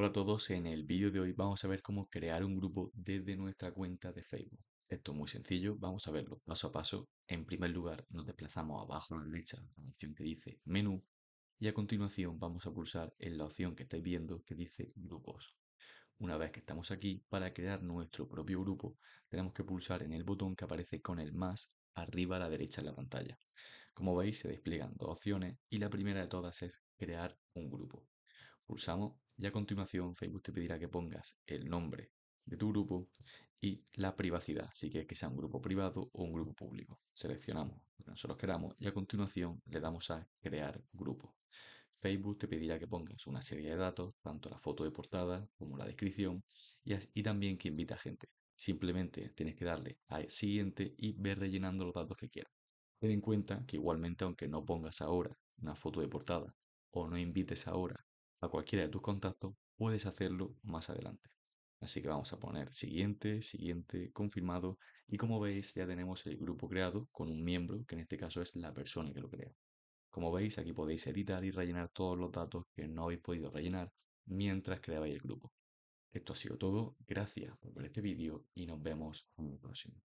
Hola a todos, en el vídeo de hoy vamos a ver cómo crear un grupo desde nuestra cuenta de Facebook. Esto es muy sencillo, vamos a verlo paso a paso. En primer lugar nos desplazamos abajo a la derecha, la opción que dice menú, y a continuación vamos a pulsar en la opción que estáis viendo que dice grupos. Una vez que estamos aquí, para crear nuestro propio grupo, tenemos que pulsar en el botón que aparece con el más arriba a la derecha de la pantalla. Como veis, se despliegan dos opciones y la primera de todas es crear un grupo. Pulsamos y a continuación Facebook te pedirá que pongas el nombre de tu grupo y la privacidad, si quieres que sea un grupo privado o un grupo público. Seleccionamos lo que nosotros queramos y a continuación le damos a crear grupo. Facebook te pedirá que pongas una serie de datos, tanto la foto de portada como la descripción y, también que invita a gente. Simplemente tienes que darle a siguiente y ver rellenando los datos que quieras. Ten en cuenta que igualmente aunque no pongas ahora una foto de portada o no invites ahora a cualquiera de tus contactos, puedes hacerlo más adelante. Así que vamos a poner siguiente, siguiente, confirmado. Y como veis, ya tenemos el grupo creado con un miembro, que en este caso es la persona que lo crea. Como veis, aquí podéis editar y rellenar todos los datos que no habéis podido rellenar mientras creabais el grupo. Esto ha sido todo. Gracias por ver este vídeo y nos vemos en el próximo.